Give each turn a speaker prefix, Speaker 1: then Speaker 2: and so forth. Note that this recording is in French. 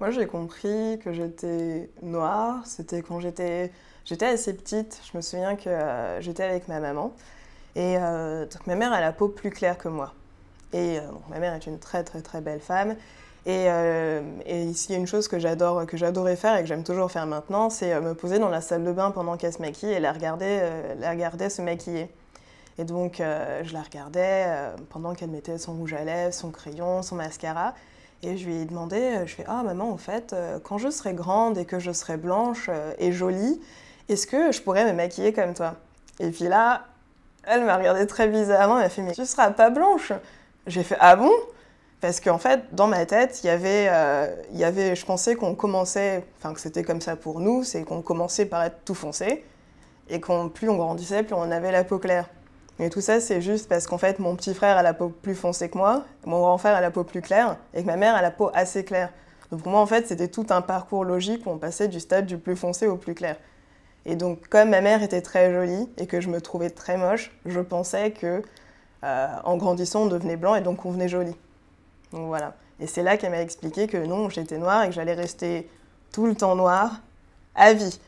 Speaker 1: Moi, j'ai compris
Speaker 2: que j'étais noire. C'était quand j'étais j'étais assez petite. Je me souviens que euh, j'étais avec ma maman. Et euh, donc ma mère a la peau plus claire que moi. Et euh, donc ma mère est une très très très belle femme. Et, y a une chose que j'adore, que j'adorais faire et que j'aime toujours faire maintenant, c'est me poser dans la salle de bain pendant qu'elle se maquille et la regarder, la regarder se maquiller. Et donc, je la regardais pendant qu'elle mettait son rouge à lèvres, son crayon, son mascara. Et je lui ai demandé, euh, je fais ah maman en fait, euh, quand je serai grande et que je serai blanche euh, et jolie, est-ce que je pourrais me maquiller comme toi Et puis là, elle m'a regardé très bizarrement, elle m'a fait mais tu seras pas blanche. J'ai fait ah bon parce qu'en fait, dans ma tête, il y avait, il y avait je pensais qu'on commençait, enfin que c'était comme ça pour nous, c'est qu'on commençait par être tout foncé, et qu'on plus on grandissait, plus on avait la peau claire. Mais tout ça, c'est juste parce qu'en fait, mon petit frère a la peau plus foncée que moi, mon grand frère a la peau plus claire, et que ma mère a la peau assez claire. Donc pour moi, en fait, c'était tout un parcours logique où on passait du stade du plus foncé au plus clair. Et donc, comme ma mère était très jolie et que je me trouvais très moche, je pensais que euh, en grandissant, on devenait blanc et donc on venait joli. Donc voilà. Et c'est là qu'elle m'a expliqué que non, j'étais noire et que j'allais rester
Speaker 1: tout le temps noire à vie.